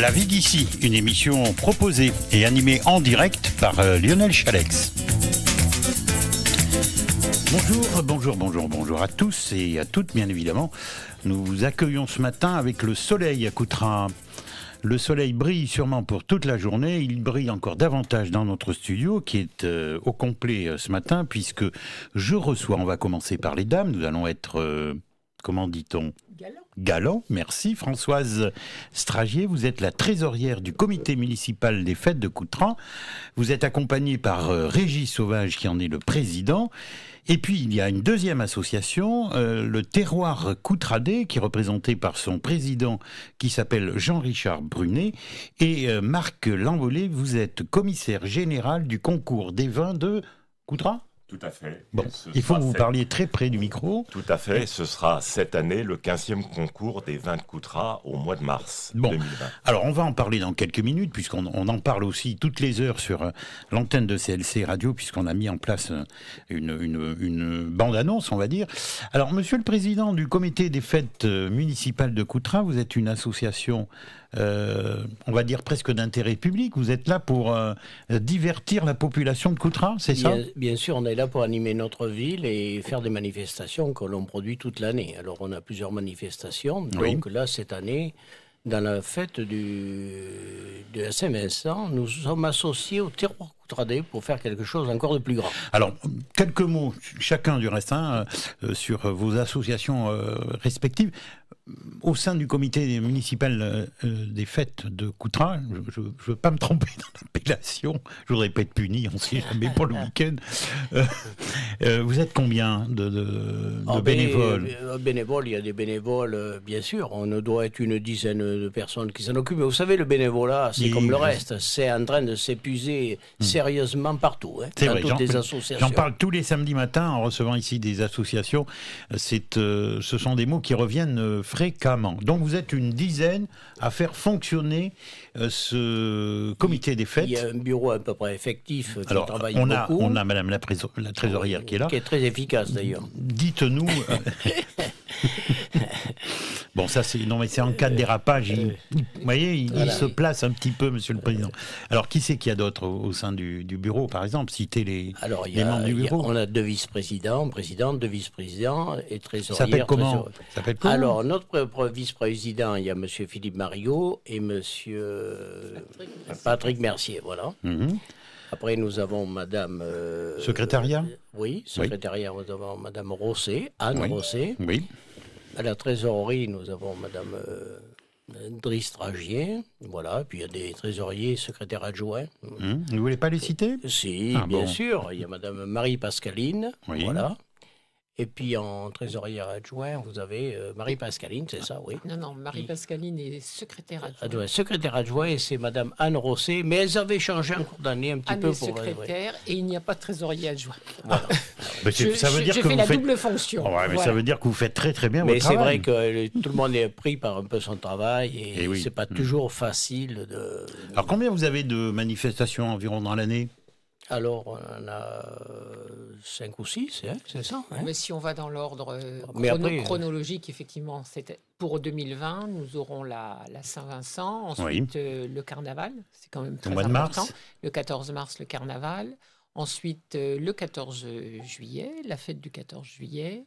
La vie d'ici, une émission proposée et animée en direct par euh, Lionel Chalex. Bonjour, bonjour, bonjour, bonjour à tous et à toutes, bien évidemment. Nous vous accueillons ce matin avec le soleil à Coutrin. Le soleil brille sûrement pour toute la journée. Il brille encore davantage dans notre studio qui est euh, au complet euh, ce matin puisque je reçois, on va commencer par les dames, nous allons être, comment dit-on, Galant, merci. Françoise Stragier, vous êtes la trésorière du comité municipal des fêtes de Coutran. Vous êtes accompagnée par euh, Régis Sauvage, qui en est le président. Et puis, il y a une deuxième association, euh, le Terroir Coutradé, qui est représenté par son président, qui s'appelle Jean-Richard Brunet. Et euh, Marc Lambolé, vous êtes commissaire général du concours des vins de Coutran tout à fait. il faut que vous parliez très près du micro. Tout à fait. Ce sera cette année le 15e concours des 20 Coutras au mois de mars bon. 2020. Alors, on va en parler dans quelques minutes, puisqu'on en parle aussi toutes les heures sur euh, l'antenne de CLC Radio, puisqu'on a mis en place euh, une, une bande-annonce, on va dire. Alors, monsieur le président du comité des fêtes euh, municipales de Coutras, vous êtes une association euh, on va dire presque d'intérêt public. Vous êtes là pour euh, divertir la population de Coutras, c'est ça Bien sûr, on est là pour animer notre ville et faire des manifestations que l'on produit toute l'année. Alors on a plusieurs manifestations. Donc là, cette année, dans la fête du, de la Saint-Vincent, nous sommes associés au terroir 3D pour faire quelque chose encore de plus grand. Alors, quelques mots, chacun du reste, hein, euh, sur vos associations euh, respectives. Au sein du comité municipal euh, des fêtes de Coutras, je ne veux pas me tromper dans l'appellation, je voudrais pas être puni, on sait jamais pour le week-end. vous êtes combien de, oh, ben, bénévoles Bénévoles, il y a des bénévoles, bien sûr, on doit être une dizaine de personnes qui s'en occupent. Mais vous savez, le bénévolat, c'est comme le reste, c'est en train de s'épuiser. Mm sérieusement partout, hein, associations. J'en parle tous les samedis matins en recevant ici des associations. C'est, euh, ce sont des mots qui reviennent euh, fréquemment. Donc vous êtes une dizaine à faire fonctionner euh, ce comité des fêtes. Il y a un bureau à peu près effectif qui travaille on a, On a Madame la trésorière qui est là. Qui est très efficace d'ailleurs. Dites-nous. bon, ça, c'est non, mais c'est en cas de dérapage. Euh, vous voyez, il, se place un petit peu, Monsieur le Président. Alors, qui c'est qu'il y a d'autres au, sein du, bureau, par exemple citer les, membres du bureau. on a deux vice-présidents, président, deux vice-présidents et trésorier. Ça s'appelle comment, Alors, notre vice-président, il y a Monsieur Philippe Mario et Monsieur Patrick Mercier, voilà. Mhm. Après, nous avons Madame. Euh, secrétariat euh, Oui, secrétariat, nous Madame Rosset, Anne oui. Rosset. Oui. À la trésorerie, nous avons Madame euh, voilà, puis il y a des trésoriers, secrétaires adjoints. Hum, vous ne voulez pas les citer Si, ah, bien sûr, il y a Madame Marie Pascaline, voilà. Et puis en trésorière adjoint, vous avez euh, Marie-Pascaline, c'est ça, oui Non, non, Marie-Pascaline est secrétaire adjointe. Ah, adjoint, secrétaire adjointe, et c'est Madame Anne Rosset, mais elles avaient changé en cours d'année un petit Anne peu est euh, secrétaire, et il n'y a pas de trésorier adjoint. ça veut dire que fais vous la double fonction. ouais, mais Ça veut dire que vous faites très très bien mais votre travail. Mais c'est vrai que euh, tout le monde est pris par un peu son travail, et, ce oui. c'est pas mm. toujours facile de... Alors combien vous avez de manifestations environ dans l'année alors, on a euh, cinq ou six, c'est ça hein. Mais si on va dans l'ordre euh, euh, chronologique, effectivement, pour 2020, nous aurons la, Saint-Vincent, ensuite le carnaval, c'est quand même très le important. Le 14 mars, le carnaval. Ensuite, le 14 juillet, la fête du 14 juillet.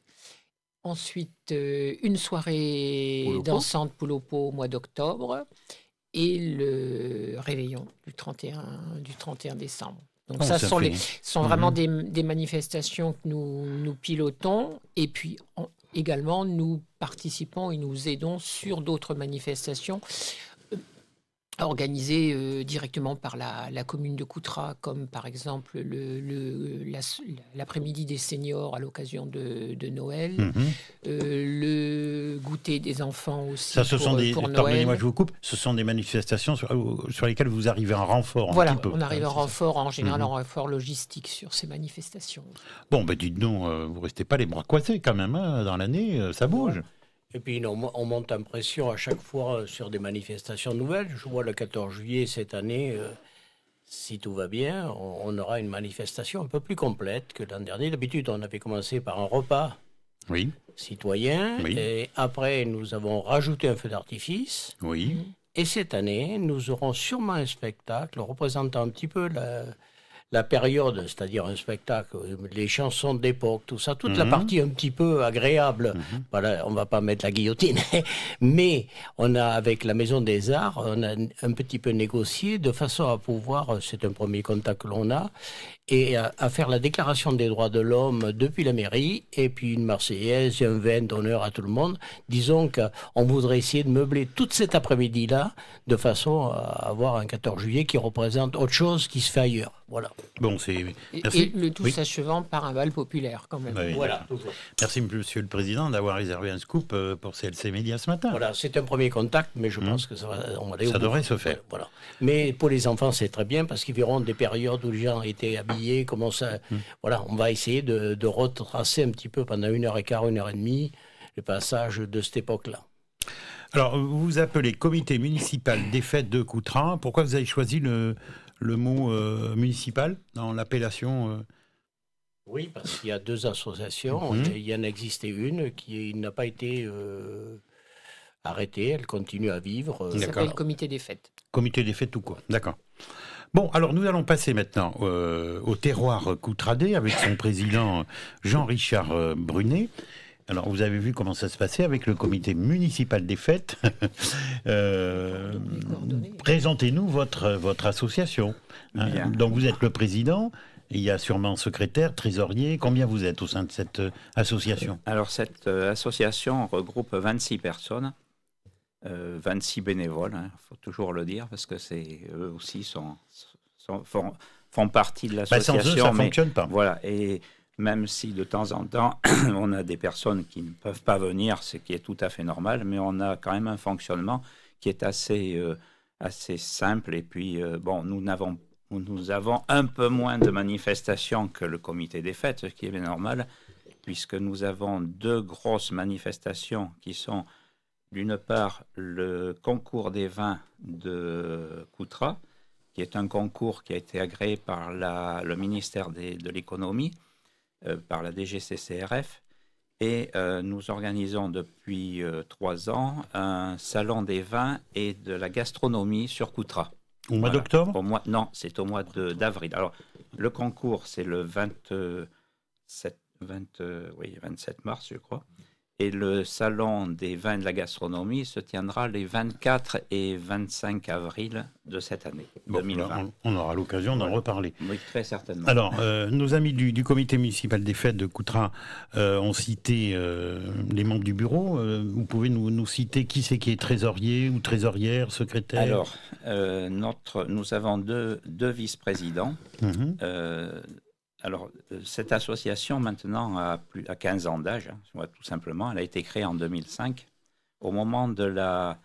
Ensuite, une soirée dansante Poulopo au mois d'octobre. Et le réveillon du 31, du 31 décembre. Donc oh, ça, sont, les, sont vraiment mhm. des, manifestations que nous, nous pilotons. Et puis également, nous participons et nous aidons sur d'autres manifestations organisés euh, directement par la, commune de Coutras, comme par exemple l'après-midi des seniors à l'occasion de, Noël, mhm. euh, le goûter des enfants aussi. Ça, ce pour, sont euh, des. moi je vous coupe. Ce sont des manifestations sur, lesquelles vous arrivez en renfort. Voilà, un peu. on arrive ah, en renfort, en général un mhm. en renfort logistique sur ces manifestations. Bon, ben dites nous vous restez pas les bras croisés quand même hein, dans l'année, ça bouge. Et puis on, monte en pression à chaque fois euh, sur des manifestations nouvelles. Je vois le 14 juillet cette année, euh, si tout va bien, on, aura une manifestation un peu plus complète que l'an dernier. D'habitude, on avait commencé par un repas oui. citoyen. Et après, nous avons rajouté un feu d'artifice. Oui. Et cette année, nous aurons sûrement un spectacle représentant un petit peu la, la période, c'est-à-dire un spectacle, euh, les chansons d'époque, tout ça, toute la mhm. partie un petit peu agréable. Mhm. voilà, on va pas mettre la guillotine, mais on a avec la Maison des Arts, on a un petit peu négocié de façon à pouvoir, euh, c'est un premier contact que l'on a, et à, faire la déclaration des droits de l'homme depuis la mairie, et puis une Marseillaise, un vin d'honneur à tout le monde. Disons qu'on voudrait essayer de meubler tout cet après-midi-là, de façon à avoir un 14 juillet qui représente autre chose qui se fait ailleurs. Voilà. Bon, c'est. Et, le tout s'achevant par un bal populaire, quand même. voilà. Merci, monsieur le président, d'avoir réservé un scoop euh, pour CLC Média ce matin. Voilà, c'est un premier contact, mais je mmh. pense que ça Ça devrait se faire. Voilà. Mais pour les enfants, c'est très bien parce qu'ils verront des périodes où les gens étaient habitués voilà, on va essayer de, retracer un petit peu pendant une heure et quart, une heure et demie, le passage de cette époque-là. Alors, vous vous appelez comité municipal des fêtes de Coutrin. Pourquoi vous avez choisi le, mot euh, municipal dans l'appellation euh? Oui, parce qu'il y a deux associations. Mhm. Il y en existait une qui n'a pas été euh, arrêtée. Elle continue à vivre. Ça s'appelle Comité des fêtes. Comité des fêtes ou quoi D'accord. Bon, alors nous allons passer maintenant euh, au terroir Coutradé avec son président Jean-Richard euh, Brunet. Alors, vous avez vu comment ça se passait avec le comité municipal des fêtes. Euh, présentez-nous votre, association. Hein, donc, vous êtes le président. Il y a sûrement secrétaire, trésorier. Combien vous êtes au sein de cette association Alors, cette association regroupe 26 personnes 26 euh, bénévoles, il hein, faut toujours le dire, parce que c'est eux aussi sont, font, partie de l'association. Bah, sans eux, ça ne fonctionne pas. Voilà, et même si de temps en temps, on a des personnes qui ne peuvent pas venir, ce qui est tout à fait normal, mais on a quand même un fonctionnement qui est assez, euh, assez simple. Et puis, euh, bon, nous n'avons nous avons un peu moins de manifestations que le comité des fêtes, ce qui est bien normal, puisque nous avons deux grosses manifestations qui sont d'une part le concours des vins de Coutras, qui est un concours qui a été agréé par le ministère de l'économie, euh, par la DGCCRF. Et euh, nous organisons depuis euh, trois ans un salon des vins et de la gastronomie sur Coutras. Au mois d'octobre Non, c'est au mois d'avril. Alors, le concours, c'est le 27 mars, je crois et le salon des vins de la gastronomie se tiendra les 24 et 25 avril de cette année. 2020. On, aura l'occasion d'en reparler. Oui, très certainement. Alors, euh, nos amis du, comité municipal des fêtes de Coutras euh, ont cité euh, les membres du bureau. vous pouvez nous, citer qui c'est qui est trésorier ou trésorière, secrétaire Alors, notre, nous avons deux, deux vice-présidents. Mhm alors, euh, cette association, maintenant, a plus à 15 ans d'âge, hein, tout simplement. Elle a été créée en 2005, au moment de la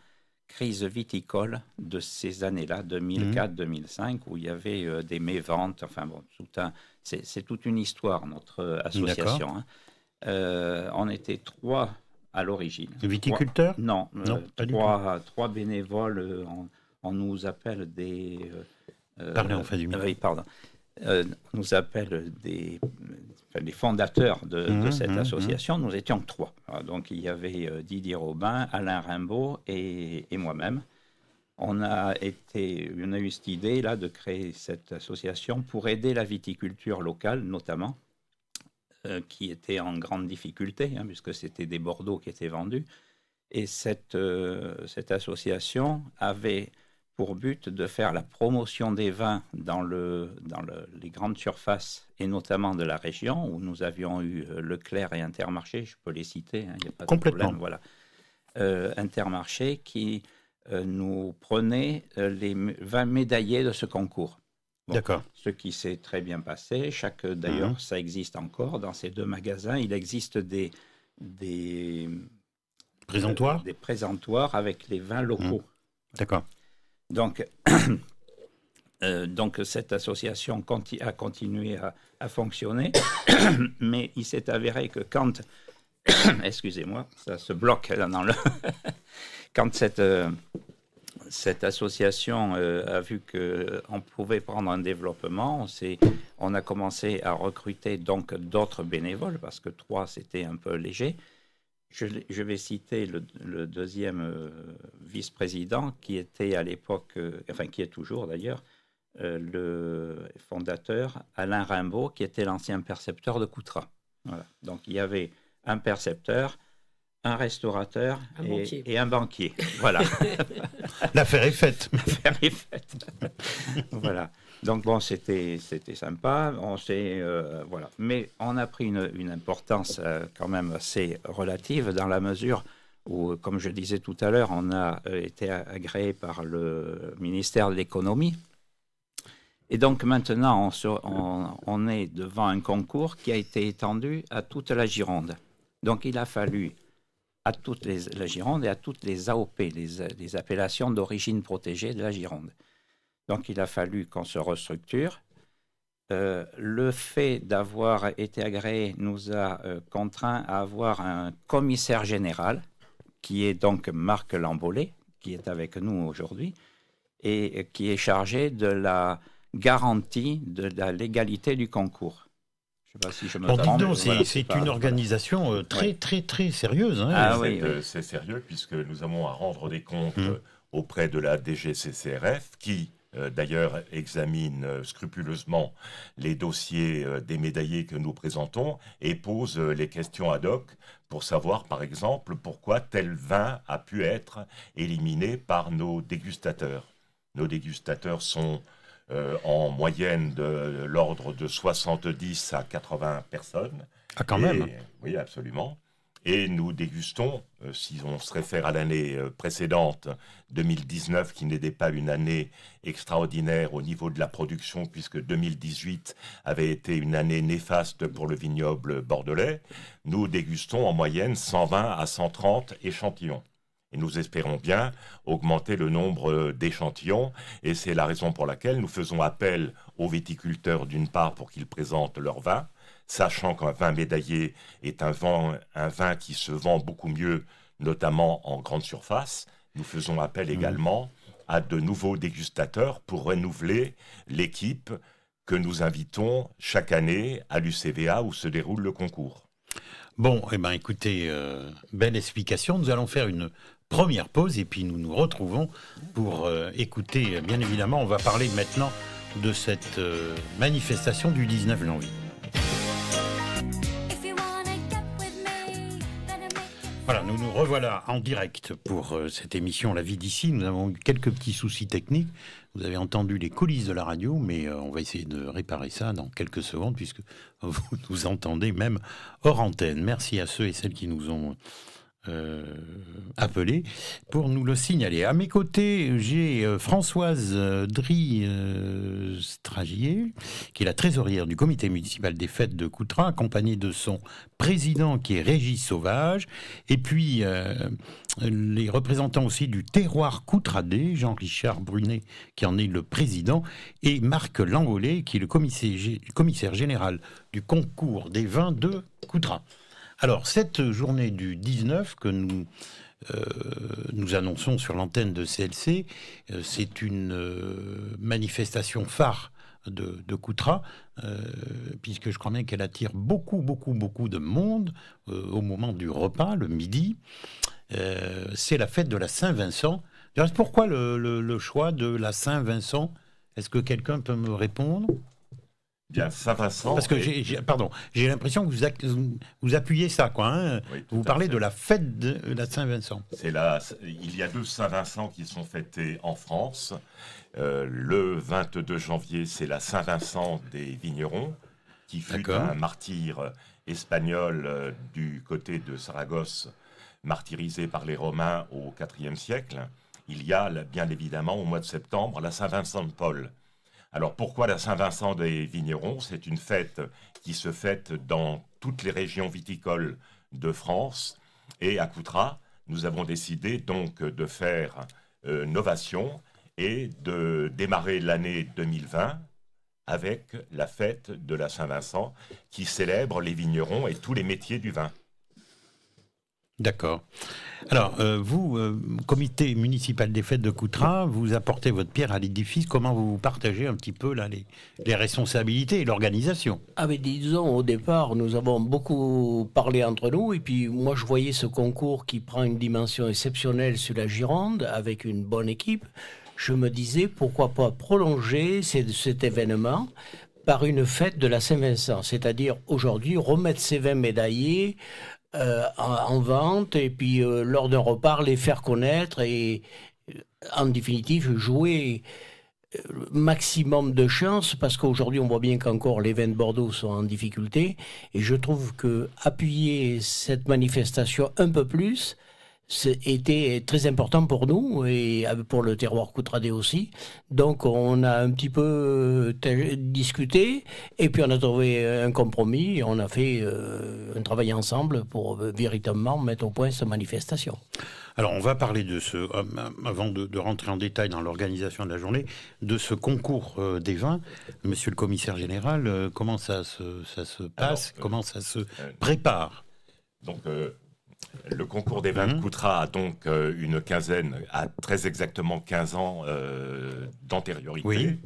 crise viticole de ces années-là, 2004-2005, mmh. où il y avait des euh, des méventes. Enfin, bon, tout c'est, toute une histoire, notre euh, association. Hein. on était trois à l'origine. Viticulteurs Non, trois, bénévoles. On, nous appelle des. Parlez du Oui, pardon. Euh, nous appelle des, les fondateurs de, mhm, cette mhm, association, mhm. nous étions trois. donc il y avait euh, Didier Robin, Alain Rimbaud et, moi-même. On a, été, on a eu cette idée là de créer cette association pour aider la viticulture locale notamment, euh, qui était en grande difficulté hein, puisque c'était des Bordeaux qui étaient vendus. Et cette, cette association avait pour but de faire la promotion des vins dans, le, dans les grandes surfaces et notamment de la région où nous avions eu euh, Leclerc et Intermarché, je peux les citer, il hein, n'y a pas De problème, voilà. Euh, Intermarché qui euh, nous prenait les vins médaillés de ce concours. D'accord. Ce qui s'est très bien passé. Chaque, d'ailleurs, mhm. ça existe encore dans ces deux magasins. Il existe des, des présentoirs, des présentoirs avec les vins locaux. Mhm. D'accord. Donc, euh, donc cette association a continué à, fonctionner, mais il s'est avéré que quand, excusez-moi, ça se bloque là dans le, quand cette, euh, association euh, a vu qu'on pouvait prendre un développement, on, on a commencé à recruter donc d'autres bénévoles parce que trois c'était un peu léger je, vais citer le, deuxième euh, vice-président qui était à l'époque, euh, enfin qui est toujours d'ailleurs, euh, le fondateur Alain Rimbaud, qui était l'ancien percepteur de Coutras. Donc il y avait un percepteur, un restaurateur et, un banquier. Voilà. L'affaire est faite. L'affaire est faite. voilà. Donc bon, c'était c'était sympa. On s'est euh, voilà, mais on a pris une, importance euh, quand même assez relative dans la mesure où, comme je disais tout à l'heure, on a euh, été agréé par le ministère de l'économie. Et donc maintenant, on, on est devant un concours qui a été étendu à toute la Gironde. Donc il a fallu à toutes les, Gironde et à toutes les AOP, les, appellations d'origine protégée de la Gironde. Donc il a fallu qu'on se restructure. Euh, le fait d'avoir été agréé nous a euh, contraint à avoir un commissaire général, qui est donc Marc Lambollet, qui est avec nous aujourd'hui, et qui est chargé de la garantie de la légalité du concours. Je c'est une organisation euh, très, très, très sérieuse. Hein. Ah c'est sérieux puisque nous avons à rendre des comptes hum. euh, auprès de la DGCCRF qui, euh, d'ailleurs examine scrupuleusement les dossiers des médaillés que nous présentons et pose les questions ad hoc pour savoir, par exemple, pourquoi tel vin a pu être éliminé par nos dégustateurs. Nos dégustateurs sont euh, en moyenne de l'ordre de 70 à 80 personnes. Ah, quand même Oui, absolument. Et nous dégustons, euh, si on se réfère à l'année euh, précédente, 2019, qui n'était pas une année extraordinaire au niveau de la production, puisque 2018 avait été une année néfaste pour le vignoble bordelais, nous dégustons en moyenne 120 à 130 échantillons. Et nous espérons bien augmenter le nombre euh, d'échantillons. Et c'est la raison pour laquelle nous faisons appel aux viticulteurs, d'une part, pour qu'ils présentent leur vin, sachant qu'un vin médaillé est un vin, un vin qui se vend beaucoup mieux, notamment en grande surface. Nous faisons appel mmh. également à de nouveaux dégustateurs pour renouveler l'équipe que nous invitons chaque année à l'UCVA où se déroule le concours. Bon, eh ben, écoutez, euh, belle explication. Nous allons faire une première pause et puis nous nous retrouvons pour euh, écouter, euh, bien évidemment, on va parler maintenant de cette euh, manifestation du 19 janvier. Voilà, nous nous revoilà en direct pour cette émission La vie d'ici. Nous avons eu quelques petits soucis techniques. Vous avez entendu les coulisses de la radio, mais on va essayer de réparer ça dans quelques secondes puisque vous nous entendez même hors antenne. Merci à ceux et celles qui nous ont euh, appelé pour nous le signaler. À mes côtés, j'ai euh, Françoise euh, euh, stragier qui est la trésorière du comité municipal des fêtes de Coutrin, accompagnée de son président qui est Régis Sauvage, et puis les représentants aussi du terroir Coutradé, Jean-Richard Brunet, qui en est le président, et Marc Langolais, qui est le commissaire, général du concours des vins de Coutras. Alors, cette journée du 19 que nous, euh, nous annonçons sur l'antenne de CLC, euh, c'est une euh, manifestation phare de, de Coutras, puisque je crois bien qu'elle attire beaucoup, beaucoup, beaucoup de monde au moment du repas, le midi. c'est la fête de la Saint-Vincent. Pourquoi le choix de la Saint-Vincent Est-ce que quelqu'un peut me répondre bien Parce que j'ai, pardon, j'ai l'impression que vous, vous, appuyez ça, quoi. Hein. vous parlez de la fête de euh, la Saint-Vincent. C'est là, il y a deux Saint-Vincent qui sont fêtés en France. Euh, le 22 janvier, c'est la Saint-Vincent des vignerons, qui fut un martyr euh, espagnol du côté de Saragosse, martyrisé par les Romains au IVe siècle. Il y a, bien évidemment, au mois de septembre, la Saint-Vincent de Paul alors pourquoi la Saint-Vincent des vignerons C'est une fête qui se fête dans toutes les régions viticoles de France. Et à Coutras, nous avons décidé donc de faire euh, Novation et de démarrer l'année 2020 avec la fête de la Saint-Vincent qui célèbre les vignerons et tous les métiers du vin. D'accord. Alors, euh, vous, euh, comité municipal des fêtes de Coutras, vous apportez votre pierre à l'édifice. Comment vous partagez un petit peu là, les, responsabilités et l'organisation Ah, disons, au départ, nous avons beaucoup parlé entre nous. Et puis, moi, je voyais ce concours qui prend une dimension exceptionnelle sur la Gironde avec une bonne équipe. Je me disais, pourquoi pas prolonger cet, cet événement par une fête de la Saint-Vincent, c'est-à-dire aujourd'hui remettre ces 20 médaillés euh, en, vente et puis euh, lors d'un repas les faire connaître et euh, en définitive jouer le maximum de chance parce qu'aujourd'hui on voit bien qu'encore les vins de Bordeaux sont en difficulté et je trouve que appuyer cette manifestation un peu plus était très important pour nous et euh, pour le terroir Coutradé aussi. Donc on a un petit peu euh, discuté et puis on a trouvé euh, un compromis on a fait un travail ensemble pour véritablement mettre au point cette manifestation. Alors on va parler de ce, avant de, rentrer en détail dans l'organisation de la journée, de ce concours des vins. Monsieur le commissaire général, comment ça se, ça se passe, comment ça se prépare donc, le concours des vins Coutras mhm. coûtera donc euh, une quinzaine, à très exactement 15 ans euh, d'antériorité.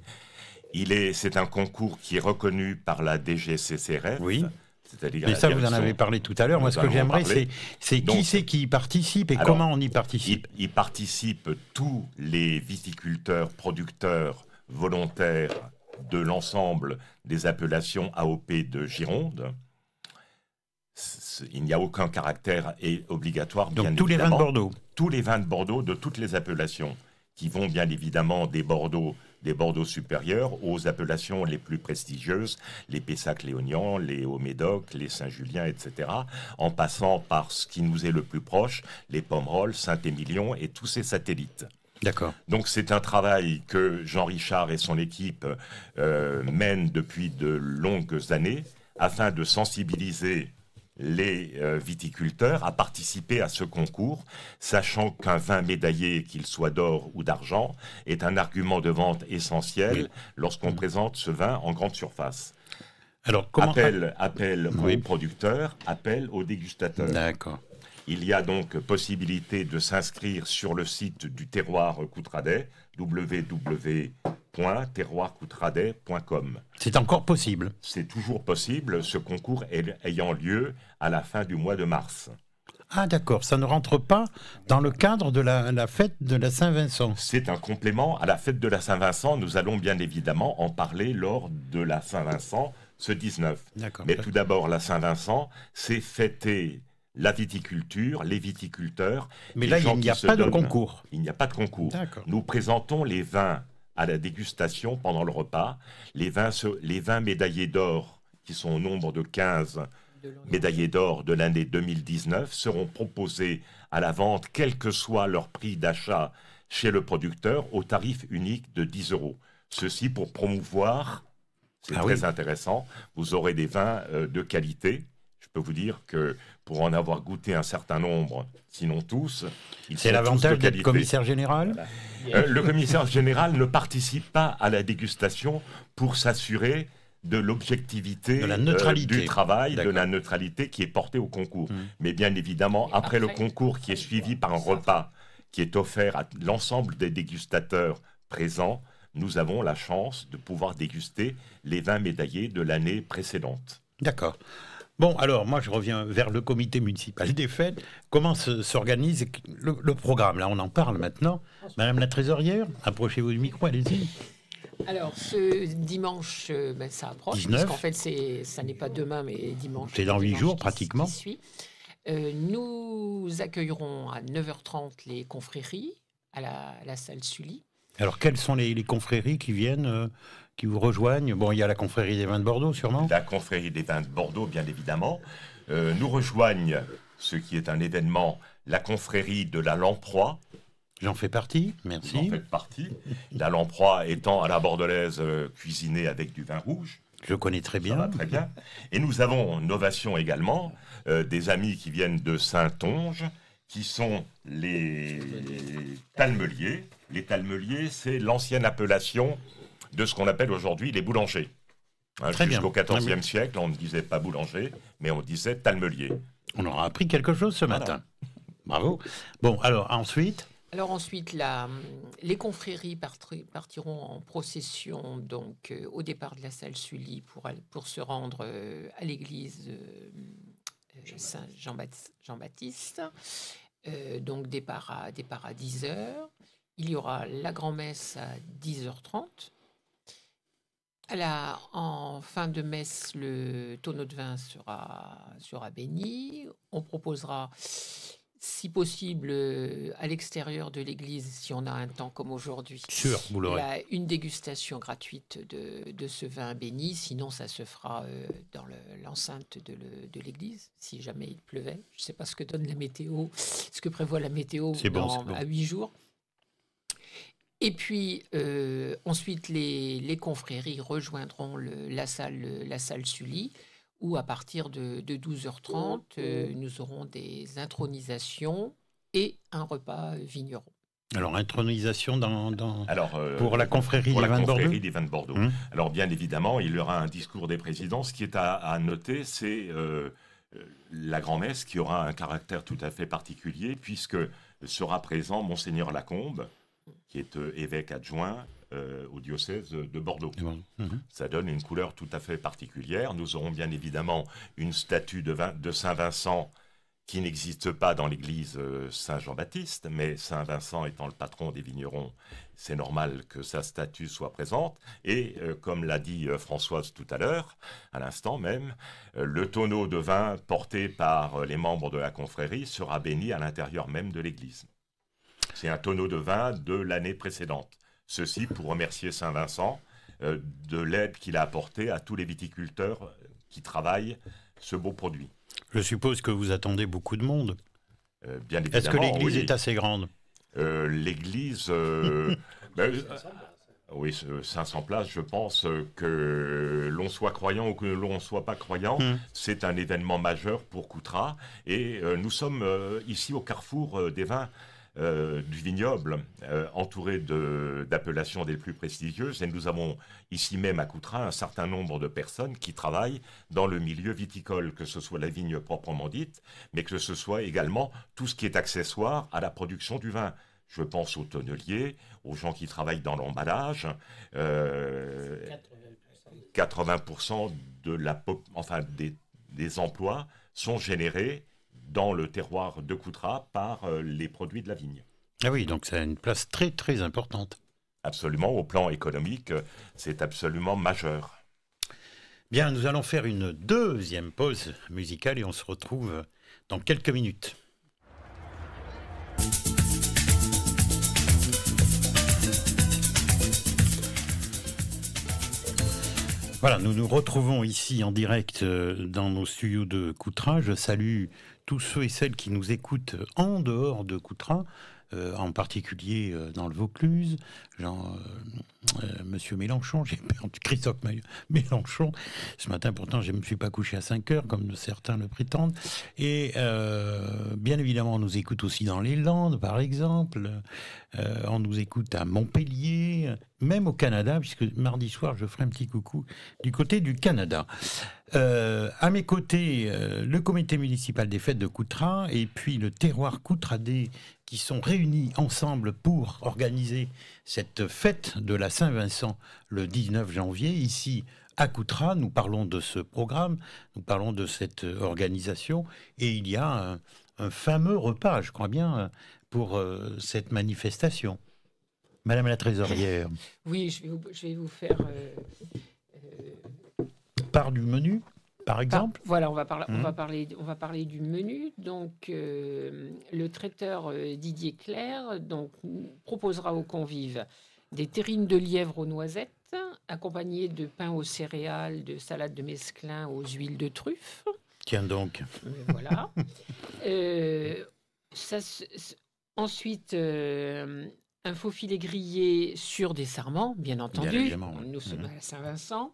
Il est, c'est un concours qui est reconnu par la DGCCRF. Oui. C'est-à-dire. Mais ça, vous en avez parlé tout à l'heure. Moi, ce que j'aimerais, c'est, qui c'est qui y participe et comment on y participe. Il participe participent tous les viticulteurs, producteurs, volontaires de l'ensemble des appellations AOP de Gironde il n'y a aucun caractère obligatoire. de tous les vins de Bordeaux. Tous les vins de Bordeaux de toutes les appellations qui vont bien évidemment des Bordeaux des Bordeaux supérieurs aux appellations les plus prestigieuses, les Pessac-Léognan, les Hauts-Médoc, les Saint-Julien, etc., en passant par ce qui nous est le plus proche, les Pomerol, Saint-Émilion et tous ces satellites. D'accord. Donc c'est un travail que Jean Richard et son équipe euh, mènent depuis de longues années afin de sensibiliser les euh, viticulteurs à participer à ce concours, sachant qu'un vin médaillé, qu'il soit d'or ou d'argent, est un argument de vente essentiel lorsqu'on mm. présente ce vin en grande surface. Alors, Appel, appel aux producteurs, appel aux dégustateurs. D'accord. Il y a donc possibilité de s'inscrire sur le site du terroir Coutradet, www.terroircoutradet.com. C'est encore possible. C'est toujours possible, ce concours ayant lieu à la fin du mois de mars. Ah d'accord, ça ne rentre pas dans le cadre de la, fête de la Saint-Vincent. C'est un complément à la fête de la Saint-Vincent. Nous allons bien évidemment en parler lors de la Saint-Vincent ce 19. Mais tout d'abord, la Saint-Vincent, c'est fêter la viticulture, les viticulteurs. Mais là, il n'y a pas de concours. Il n'y a pas de concours. Nous présentons les vins à la dégustation pendant le repas, les vins, les médaillés d'or, qui sont au nombre de 15 médaillés d'or de l'année 2019, seront proposés à la vente, quel que soit leur prix d'achat chez le producteur, au tarif unique de 10 euros. Ceci pour promouvoir, c'est ah très intéressant, vous aurez des vins euh, de qualité peux vous dire que pour en avoir goûté un certain nombre, sinon tous, c'est l'avantage d'être commissaire général. Euh, le commissaire général ne participe pas à la dégustation pour s'assurer de l'objectivité euh, neutralité, du travail, de la neutralité qui est portée au concours. Hmm. Mais bien évidemment, après, après, le concours qui est suivi par un repas qui est offert à l'ensemble des dégustateurs présents, nous avons la chance de pouvoir déguster les vins médaillés de l'année précédente. D'accord. Bon, alors moi je reviens vers le comité municipal des fêtes. Comment s'organise le, programme Là, on en parle maintenant. Madame la trésorière, approchez-vous du micro, allez-y. Alors, ce dimanche, euh, ben, ça approche. Parce qu'en fait, ça n'est pas demain, mais dimanche. C'est dans huit jours, pratiquement. Euh, nous accueillerons à 9h30 les confréries à la, salle Sully. Alors, quelles sont les, confréries qui viennent euh, qui vous rejoignent. Bon, il y a la confrérie des vins de Bordeaux, sûrement. La confrérie des vins de Bordeaux, bien évidemment. Euh, nous rejoignent, ce qui est un événement, la confrérie de la Lamproie. J'en fais partie, merci. J'en fais partie. La Lamproie étant à la bordelaise euh, cuisinée avec du vin rouge. Je connais très bien. très bien. Et nous avons en ovation également euh, des amis qui viennent de Saint-Onge qui sont les talmeliers. Les talmeliers, c'est l'ancienne appellation de ce qu'on appelle aujourd'hui les boulangers. Hein, jusqu'au XIVe siècle, on ne disait pas boulanger, mais on disait talmelier. On aura appris quelque chose ce matin. Bravo. Bon, alors ensuite. Alors ensuite, la, hum, les confréries partiront en procession donc euh, au départ de la salle Sully pour, se rendre euh, à l'église Saint-Jean-Baptiste. Euh, donc départ à, départ à 10h. Il y aura la grand-messe à 10h30 alors, en fin de messe, le tonneau de vin sera, sera béni. On proposera, si possible, euh, à l'extérieur de l'église, si on a un temps comme aujourd'hui, une dégustation gratuite de, ce vin béni. Sinon, ça se fera euh, dans l'enceinte de l'église, si jamais il pleuvait. Je ne sais pas ce que donne la météo, ce que prévoit la météo dans, à huit jours. Et puis euh, ensuite, les, les, confréries rejoindront la, salle, la salle Sully, où à partir de, de 12h30, euh, nous aurons des intronisations et un repas vigneron. Alors, intronisation dans, euh, pour la confrérie, des, vins de Bordeaux. Hum. Alors, bien évidemment, il y aura un discours des présidents. Ce qui est à, à noter, c'est la grand-messe qui aura un caractère tout à fait particulier, puisque sera présent Monseigneur Lacombe, est euh, évêque adjoint euh, au diocèse de Bordeaux. Mhm. Ça donne une couleur tout à fait particulière. Nous aurons bien évidemment une statue de, Saint Vincent qui n'existe pas dans l'église euh, Saint Jean-Baptiste, mais Saint Vincent étant le patron des vignerons, c'est normal que sa statue soit présente. Et comme l'a dit Françoise tout à l'heure, à l'instant même, le tonneau de vin porté par les membres de la confrérie sera béni à l'intérieur même de l'église c'est un tonneau de vin de l'année précédente. Ceci pour remercier Saint-Vincent euh, de l'aide qu'il a apportée à tous les viticulteurs euh, qui travaillent ce beau produit. Je suppose que vous attendez beaucoup de monde. Euh, bien évidemment. Est-ce que l'église est assez grande L'église. Ben, oui, 500 places, je pense que l'on soit croyant ou que l'on ne soit pas croyant, hmm. c'est un événement majeur pour Coutras. Et nous sommes ici au carrefour des vins. Euh, du vignoble, euh, entouré d'appellations des plus prestigieuses. Et nous avons ici même à Coutras un certain nombre de personnes qui travaillent dans le milieu viticole, que ce soit la vigne proprement dite, mais que ce soit également tout ce qui est accessoire à la production du vin. Je pense aux tonneliers, aux gens qui travaillent dans l'emballage. 80%, euh, des emplois sont générés dans le terroir de Coutras par euh, les produits de la vigne. Ah oui, donc ça a une place très très importante. Absolument, au plan économique, euh, c'est absolument majeur. Bien, nous allons faire une deuxième pause musicale et on se retrouve dans quelques minutes. Voilà, nous nous retrouvons ici en direct euh, dans nos studios de Coutras. Je salue tous ceux et celles qui nous écoutent en dehors de Coutras, euh, en particulier euh, dans le Vaucluse, Jean, euh, Monsieur Mélenchon, j'ai perdu Christophe Mélenchon. Ce matin, pourtant, je ne me suis pas couché à 5 heures, comme certains le prétendent. Et bien évidemment, on nous écoute aussi dans les Landes, par exemple. on nous écoute à Montpellier même au Canada, puisque mardi soir, je ferai un petit coucou du côté du Canada. Euh, à mes côtés, euh, le comité municipal des fêtes de Coutras et puis le terroir Coutradé qui sont réunis ensemble pour organiser cette fête de la Saint-Vincent le 19 janvier, ici à Coutras. Nous parlons de ce programme, nous parlons de cette organisation et il y a un, fameux repas, je crois bien, pour euh, cette manifestation. Madame la trésorière. Oui, je vais vous, faire... Euh, euh, par du menu par exemple Voilà, on va, on, va hum. parler, on va parler du menu. Donc, euh, le traiteur Didier Claire donc, proposera aux convives des terrines de lièvre aux noisettes, accompagnées de pain aux céréales, de salade de mesclin aux huiles de truffe. Tiens donc. voilà. ça, ensuite, un faux filet grillé sur des sarments, bien entendu. Nous sommes mhm. à Saint-Vincent,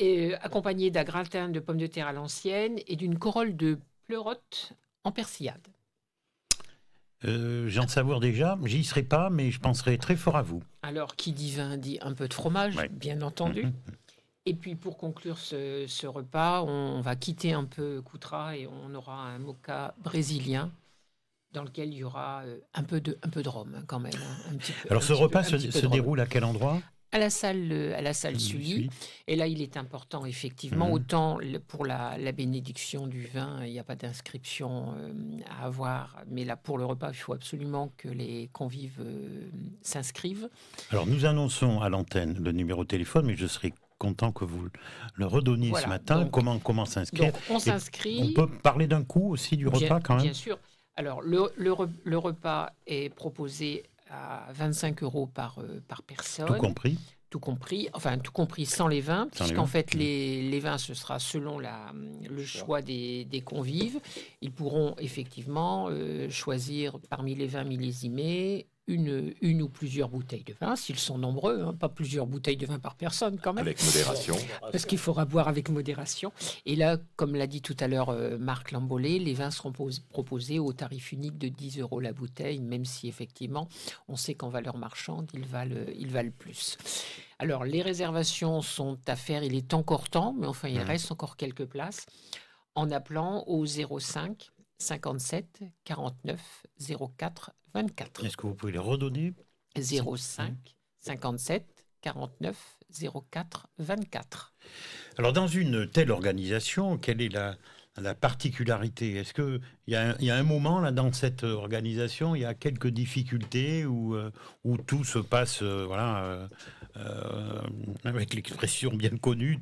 euh, accompagné d'un gratin de pommes de terre à l'ancienne et d'une corolle de pleurotes en persillade. Euh, J'en savoir déjà, j'y serai pas, mais je penserai très fort à vous. Alors, qui dit vin dit un peu de fromage, bien entendu. Mhm. Et puis pour conclure ce, repas, on, va quitter un peu Coutras et on aura un mocha brésilien dans lequel il y aura euh, un peu de, un peu de rhum hein, quand même. Hein, Alors ce repas se, déroule à quel endroit à la salle, euh, à la salle mmh, Sully. Et là, il est important, effectivement, mmh. autant pour la, bénédiction du vin, il n'y a pas d'inscription euh, à avoir, mais là, pour le repas, il faut absolument que les convives s'inscrivent. Alors, nous annonçons à l'antenne le numéro de téléphone, mais je serai content que vous le redonniez ce matin. comment comment s'inscrire On s'inscrit. On peut parler d'un coup aussi du repas quand même Bien sûr. Alors, le, repas est proposé à 25 euros par, euh, par personne. Tout compris tout compris, enfin tout compris sans les vins, puisqu'en fait les, vins, ce sera selon la, le choix des, convives. Ils pourront effectivement euh, choisir parmi les vins millésimés une, ou plusieurs bouteilles de vin, s'ils sont nombreux, hein, pas plusieurs bouteilles de vin par personne quand même. Avec modération. Parce qu'il faudra boire avec modération. Et là, comme l'a dit tout à l'heure euh, Marc Lambollet, les vins seront proposés au tarif unique de 10 euros la bouteille, même si effectivement, on sait qu'en valeur marchande, ils valent, euh, valent plus. Alors, les réservations sont à faire, il est encore temps, mais enfin, il mmh. reste encore quelques places, en appelant au 05 57 49 04 24. Est-ce que vous pouvez les redonner 05 57 49 04 24. Alors dans une telle organisation, quelle est la, la particularité Est-ce qu'il y, a un, y a un moment là dans cette organisation, il y a quelques difficultés euh, où, tout se passe euh, voilà, euh, avec l'expression bien connue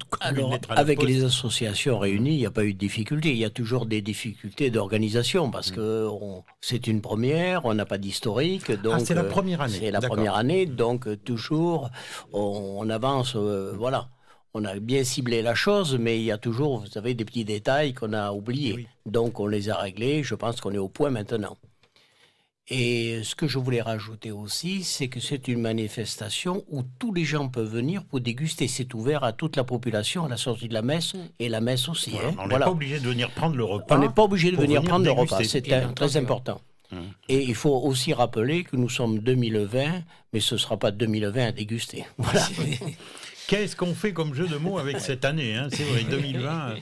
Avec les associations réunies, il n'y a pas eu de difficultés. Il y a toujours des difficultés d'organisation parce mm. que c'est une première, on n'a pas d'historique. Ah, c'est la première année. C'est la première année, donc toujours on, on avance. voilà on a bien ciblé la chose, mais il y a toujours, vous savez, des petits détails qu'on a oubliés. Donc on les a réglés, je pense qu'on est au point maintenant. Et ce que je voulais rajouter aussi, c'est que c'est une manifestation où tous les gens peuvent venir pour déguster. C'est ouvert à toute la population à la sortie de la messe mm. et la messe aussi. Hein. On n'est pas obligé de venir prendre le repas. On n'est pas obligé de venir, prendre le repas. C'est très important. Mm. Et il faut aussi rappeler que nous sommes 2020, mais ce ne sera pas 2020 à déguster. Voilà. Qu'est-ce qu'on fait comme jeu de mots avec cette année hein C'est vrai, 2020,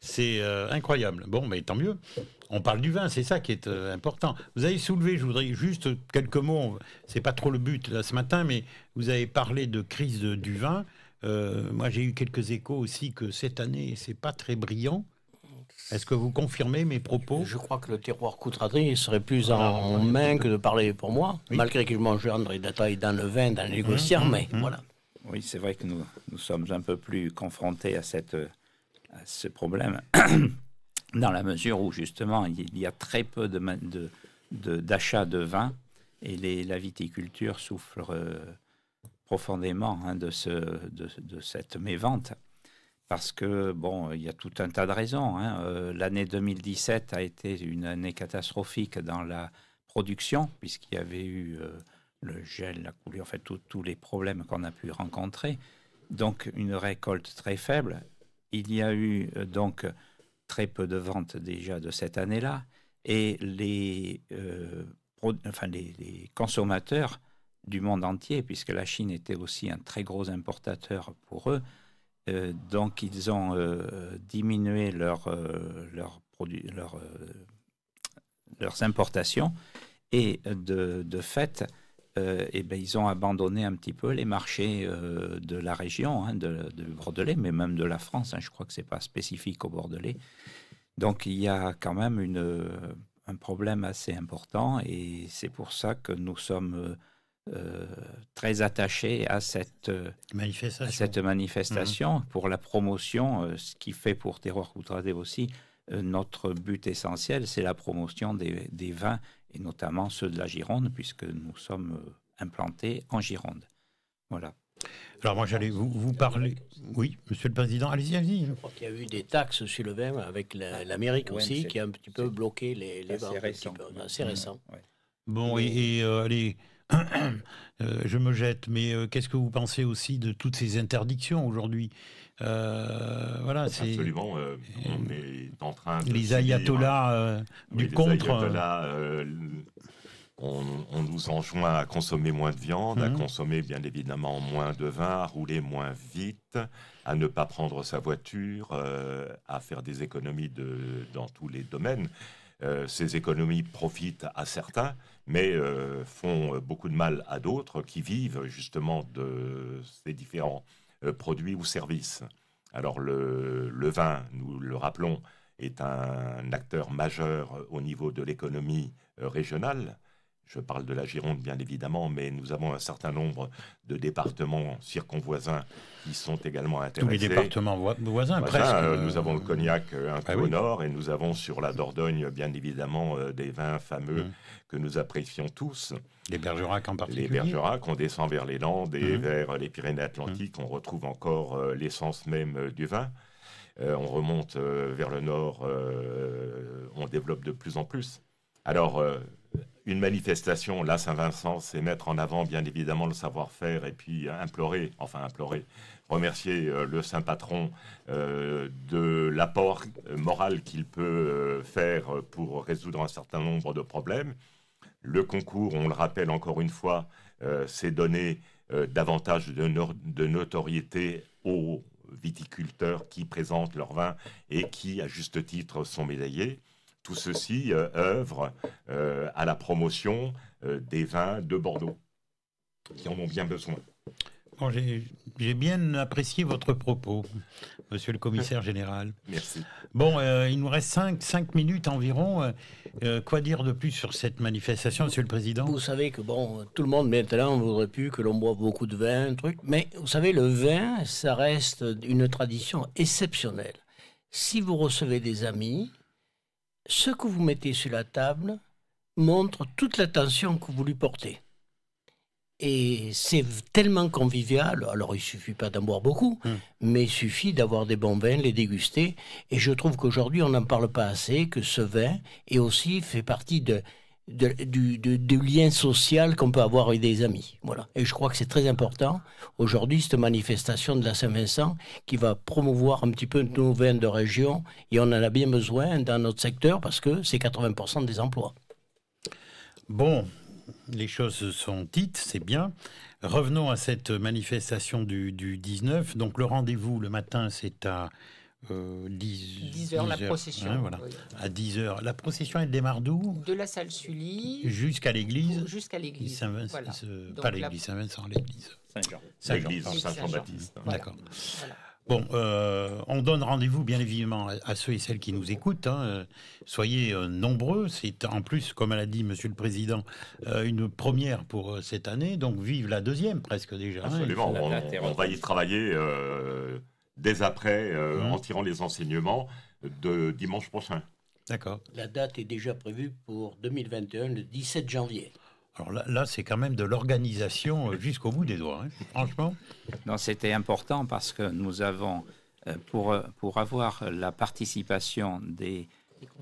c'est euh, incroyable. Bon, mais tant mieux. On parle du vin, c'est ça qui est euh, important. Vous avez soulevé, je voudrais juste quelques mots. C'est pas trop le but ce matin, mais vous avez parlé de crise du vin. Euh, moi, j'ai eu quelques échos aussi que cette année, c'est pas très brillant. Est-ce que vous confirmez mes propos Je crois que le terroir coutradry serait plus ah, en, main que de parler pour moi, malgré que je m'engendre en détails dans le vin, dans les négociants, mmh, mmh, mais mmh. voilà. Oui, c'est vrai que nous, nous, sommes un peu plus confrontés à, cette, à ce problème, dans la mesure où justement il y a très peu d'achats de, vin et les, la viticulture souffre euh, profondément hein, de, ce, de, cette mévente. Parce que, bon, il y a tout un tas de raisons. Hein. Euh, l'année 2017 a été une année catastrophique dans la production, puisqu'il y avait eu euh, le gel, la coulure, en fait, tous les problèmes qu'on a pu rencontrer. Donc, une récolte très faible. Il y a eu euh, donc très peu de ventes déjà de cette année-là. Et euh, les, consommateurs du monde entier, puisque la Chine était aussi un très gros importateur pour eux, euh, donc ils ont diminué leurs importations. Et de fait, euh, ben, ils ont abandonné un petit peu les marchés euh, de la région, hein, de, Bordelais, mais même de la France. Hein. je crois que ce n'est pas spécifique au Bordelais. Donc il y a quand même euh, un problème assez important et c'est pour ça que nous sommes très attachés à cette manifestation, cette manifestation mmh. pour la promotion, ce qui fait pour Terroir Coutradé aussi notre but essentiel, c'est la promotion des vins et notamment ceux de la Gironde, puisque nous sommes euh, implantés en Gironde. Voilà. Alors moi j'allais vous, parler. Oui, Monsieur le Président, allez-y, allez-y. Je crois qu'il y a eu des taxes sur le vin avec ah, l'Amérique aussi, qui a un petit peu bloqué les, les C'est Récent. Assez récent. Bon, et, euh, allez, euh, je me jette, mais qu'est-ce que vous pensez aussi de toutes ces interdictions aujourd'hui euh, voilà, absolument. Euh, on est en train de les ayatollahs euh, du contre. on, nous enjoint à consommer moins de viande, à hum. consommer bien évidemment moins de vin, à rouler moins vite, à ne pas prendre sa voiture, à faire des économies dans tous les domaines. ces économies profitent à certains, mais font beaucoup de mal à d'autres qui vivent justement de ces différents euh, produits ou services. Alors le, le vin, nous le rappelons, est un acteur majeur au niveau de l'économie euh, régionale. Je parle de la Gironde, bien évidemment, mais nous avons un certain nombre de départements circonvoisins qui sont également intéressés. Tous les départements voisins, presque. Euh, euh, nous avons le cognac euh, un ah peu au nord et nous avons sur la Dordogne, bien évidemment, des vins fameux mm. que nous apprécions tous. Les Bergerac en particulier. Les Bergerac, on descend vers les Landes et mm. vers les Pyrénées-Atlantiques, mm. on retrouve encore l'essence même du vin. on remonte vers le nord, on développe de plus en plus. Alors, une manifestation, là, Saint-Vincent, c'est mettre en avant, bien évidemment, le savoir-faire et puis implorer, enfin implorer, remercier euh, le saint patron euh, de l'apport euh, moral qu'il peut faire pour résoudre un certain nombre de problèmes. Le concours, on le rappelle encore une fois, c'est donner davantage de notoriété aux viticulteurs qui présentent leur vin et qui, à juste titre, sont médaillés. Tout ceci euh, œuvre euh, à la promotion euh, des vins de Bordeaux, qui en ont bien besoin. J'ai bien apprécié votre propos, monsieur le commissaire général. Merci. Bon, il nous reste 5, minutes environ. quoi dire de plus sur cette manifestation, monsieur le président Vous savez que, bon, tout le monde maintenant voudrait plus que l'on boive beaucoup de vin, truc. Mais vous savez, le vin, ça reste une tradition exceptionnelle. Si vous recevez des amis, ce que vous mettez sur la table montre toute l'attention que vous lui portez. Et c'est tellement convivial. Alors, il suffit pas d'en boire beaucoup, hmm. mais il suffit d'avoir des bons vins, les déguster. Et je trouve qu'aujourd'hui, on n'en parle pas assez, que ce vin, est aussi fait partie de, du, lien social qu'on peut avoir avec des amis. Voilà. Et je crois que c'est très important aujourd'hui, cette manifestation de la Saint-Vincent qui va promouvoir un petit peu nos vins de région et on en a bien besoin dans notre secteur parce que c'est 80% des emplois. Bon, les choses sont dites, c'est bien. Revenons à cette manifestation du 19. Donc le rendez-vous le matin, c'est à 10, h euh, heures, la procession. voilà. À 10 heures. La procession, elle démarre d'où De la salle Sully. Jusqu'à l'église Jusqu'à l'église. Saint -Vincent, euh, pas l'église Saint-Vincent, l'église. Saint-Jean. saint baptiste D'accord. Bon, euh, on donne rendez-vous bien évidemment à ceux et celles qui nous écoutent. Hein. Soyez nombreux. C'est en plus, comme l'a dit Monsieur le Président, une première pour cette année. Donc vive la deuxième presque déjà. Hein. Absolument. on, on va y travailler dès après, euh, mhm. en tirant les enseignements de dimanche prochain. D'accord. La date est déjà prévue pour 2021, le 17 janvier. Alors là, c'est quand même de l'organisation euh, jusqu'au bout des doigts, hein. franchement. Non, c'était important parce que nous avons, euh, pour, pour avoir la participation des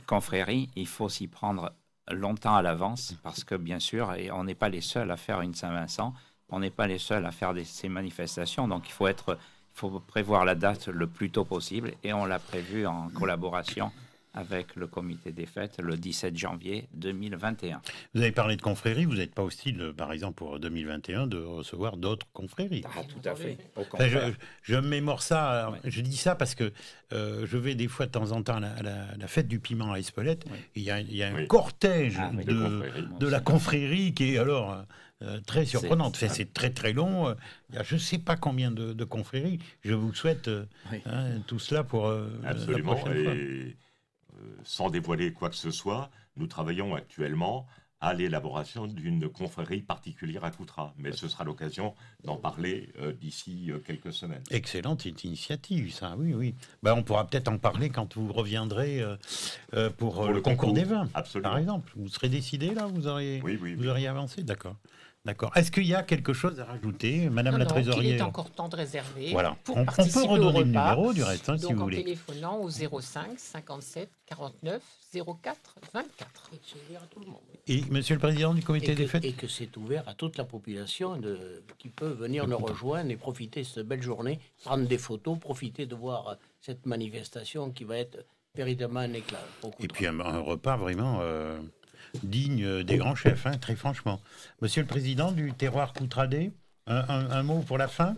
confréries, il faut s'y prendre longtemps à l'avance parce que, bien sûr, et on n'est pas les seuls à faire une Saint-Vincent, on n'est pas les seuls à faire ces manifestations, donc il faut être faut prévoir la date le plus tôt possible et on l'a prévu en collaboration avec le comité des fêtes le 17 janvier 2021. Vous avez parlé de confrérie, vous n'êtes pas hostile, par exemple, pour 2021, de recevoir d'autres confréries. Ah, tout à fait. je, je, mémore ça, je dis ça parce que euh, je vais des fois de temps en temps à la, fête du piment à Espelette, il, y a, un cortège ah, de, de la confrérie qui est alors... Euh, euh, très surprenante. C'est, c'est très très long. Euh, il y a je ne sais pas combien de, de, confréries. Je vous souhaite euh, hein, tout cela pour Absolument. La prochaine fois. sans dévoiler quoi que ce soit, nous travaillons actuellement à l'élaboration d'une confrérie particulière à Coutras. Mais ce sera l'occasion d'en parler d'ici quelques semaines. Excellente initiative, ça, oui, oui. Ben, on pourra peut-être en parler quand vous reviendrez pour, le, concours, des vins, par exemple. Vous serez décidé, là Vous vous auriez avancé D'accord. D'accord. Est-ce qu'il y a quelque chose à rajouter, Madame la Trésorière Il est encore temps de réserver. Voilà. on, peut redonner le numéro du reste, hein, si vous voulez. En téléphonant au 05 57 49 04 24. Et, à tout le monde. et Monsieur le Président du Comité des fêtes. Et que c'est ouvert à toute la population de, qui peut venir nous rejoindre et profiter de cette belle journée, prendre des photos, profiter de voir cette manifestation qui va être véritablement un éclat. Et puis un, repas vraiment. Euh, digne des grands chefs, hein, très franchement. Monsieur le Président du terroir Coutradé, un, mot pour la fin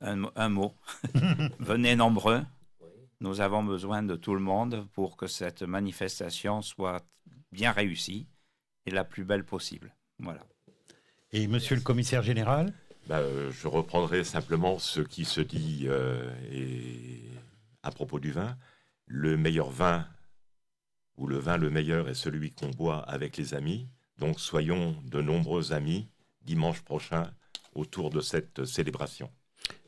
un, mot. Venez nombreux. Nous avons besoin de tout le monde pour que cette manifestation soit bien réussie et la plus belle possible. Voilà. Et monsieur le commissaire général bah, euh, Je reprendrai simplement ce qui se dit euh, à propos du vin. Le meilleur vin où le vin le meilleur est celui qu'on boit avec les amis. Donc soyons de nombreux amis dimanche prochain autour de cette célébration.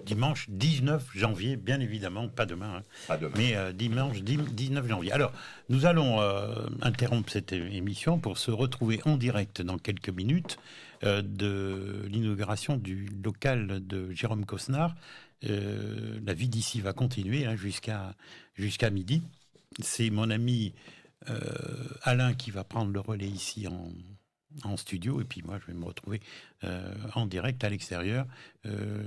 Dimanche 19 janvier, bien évidemment, pas demain, hein. mais euh, dimanche 19 janvier. Alors, nous allons euh, interrompre cette émission pour se retrouver en direct dans quelques minutes euh, de l'inauguration du local de Jérôme Cosnard. la vie d'ici va continuer hein, jusqu'à jusqu'à midi. C'est mon ami euh, Alain qui va prendre le relais ici en, en, studio, et puis moi je vais me retrouver euh, en direct à l'extérieur. Euh,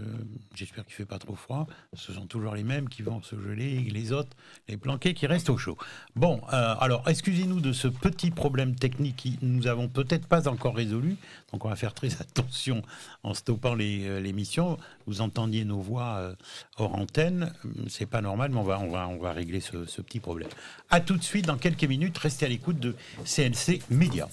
j'espère qu'il ne fait pas trop froid. Ce sont toujours les mêmes qui vont se geler les autres, les planqués, qui restent au chaud. Bon, euh, alors excusez-nous de ce petit problème technique qui nous avons peut-être pas encore résolu. Donc on va faire très attention en stoppant l'émission. Vous entendiez nos voix hors antenne. C'est pas normal, mais on va, on va, on va régler ce, petit problème. À tout de suite dans quelques minutes. Restez à l'écoute de CNC Média.